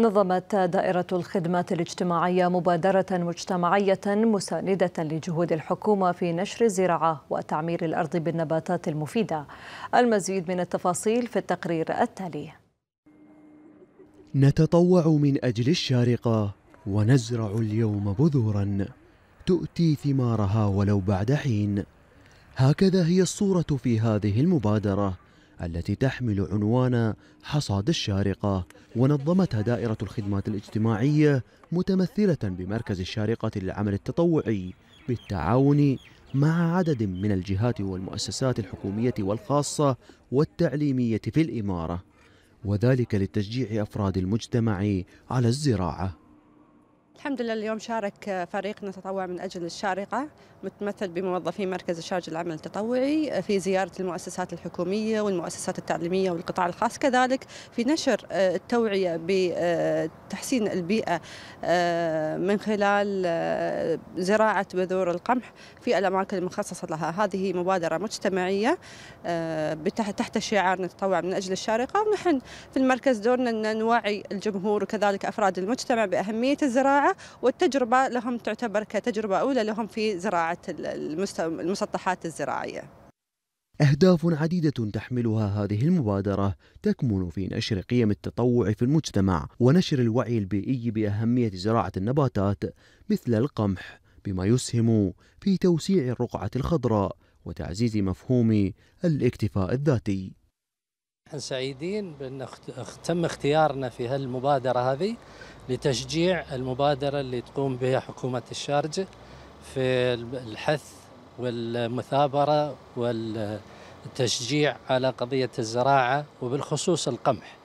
نظمت دائرة الخدمات الاجتماعية مبادرة مجتمعية مساندة لجهود الحكومة في نشر الزراعة وتعمير الأرض بالنباتات المفيدة. المزيد من التفاصيل في التقرير التالي. نتطوع من أجل الشارقة ونزرع اليوم بذورا تؤتي ثمارها ولو بعد حين. هكذا هي الصورة في هذه المبادرة التي تحمل عنوان حصاد الشارقة ونظمتها دائرة الخدمات الاجتماعية متمثلة بمركز الشارقة للعمل التطوعي بالتعاون مع عدد من الجهات والمؤسسات الحكومية والخاصة والتعليمية في الإمارة وذلك لتشجيع أفراد المجتمع على الزراعة الحمد لله اليوم شارك فريقنا تطوع من أجل الشارقة متمثل بموظفي مركز الشارج العمل التطوعي في زيارة المؤسسات الحكومية والمؤسسات التعليمية والقطاع الخاص كذلك في نشر آه، التوعية بتحسين البيئة آه، من خلال آه، زراعة بذور القمح في الأماكن المخصصة لها هذه مبادرة مجتمعية تحت شعار نتطوع من أجل الشارقة ونحن في المركز دورنا أن نوعي الجمهور وكذلك أفراد المجتمع بأهمية الزراعة والتجربة لهم تعتبر كتجربة أولى لهم في زراعة المسطحات الزراعية أهداف عديدة تحملها هذه المبادرة تكمن في نشر قيم التطوع في المجتمع ونشر الوعي البيئي بأهمية زراعة النباتات مثل القمح بما يسهم في توسيع الرقعة الخضراء وتعزيز مفهوم الاكتفاء الذاتي احنا سعيدين بأن تم اختيارنا في هالمبادرة هذه لتشجيع المبادرة اللي تقوم بها حكومة الشارجة في الحث والمثابرة والتشجيع على قضية الزراعة وبالخصوص القمح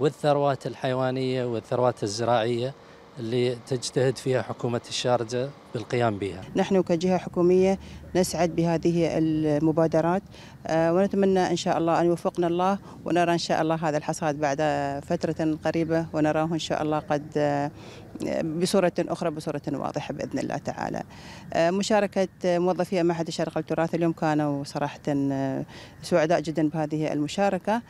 والثروات الحيوانية والثروات الزراعية اللي تجتهد فيها حكومة الشارجة بالقيام بها نحن كجهة حكومية نسعد بهذه المبادرات آه، ونتمنى إن شاء الله أن يوفقنا الله ونرى إن شاء الله هذا الحصاد بعد فترة قريبة ونراه إن شاء الله قد آه، بصورة أخرى بصورة واضحة بإذن الله تعالى آه، مشاركة موظفي معهد الشرق التراث اليوم كانوا صراحة سعداء جدا بهذه المشاركة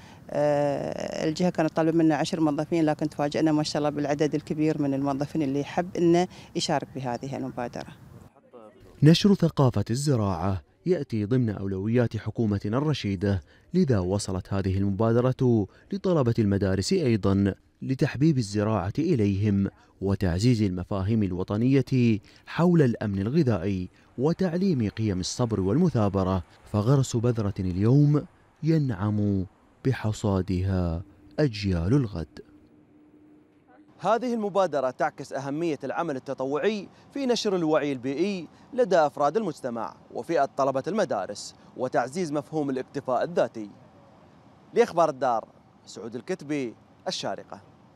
الجهة كانت طالبة منا عشر موظفين لكن تفاجئنا ما شاء الله بالعدد الكبير من الموظفين اللي حب أنه يشارك بهذه المبادرة المبادرة نشر ثقافة الزراعة يأتي ضمن أولويات حكومتنا الرشيدة لذا وصلت هذه المبادرة لطلبة المدارس أيضا لتحبيب الزراعة إليهم وتعزيز المفاهيم الوطنية حول الأمن الغذائي وتعليم قيم الصبر والمثابرة فغرس بذرة اليوم ينعم بحصادها أجيال الغد هذه المبادرة تعكس أهمية العمل التطوعي في نشر الوعي البيئي لدى أفراد المجتمع وفئة طلبة المدارس وتعزيز مفهوم الاكتفاء الذاتي لإخبار الدار سعود الكتبي الشارقة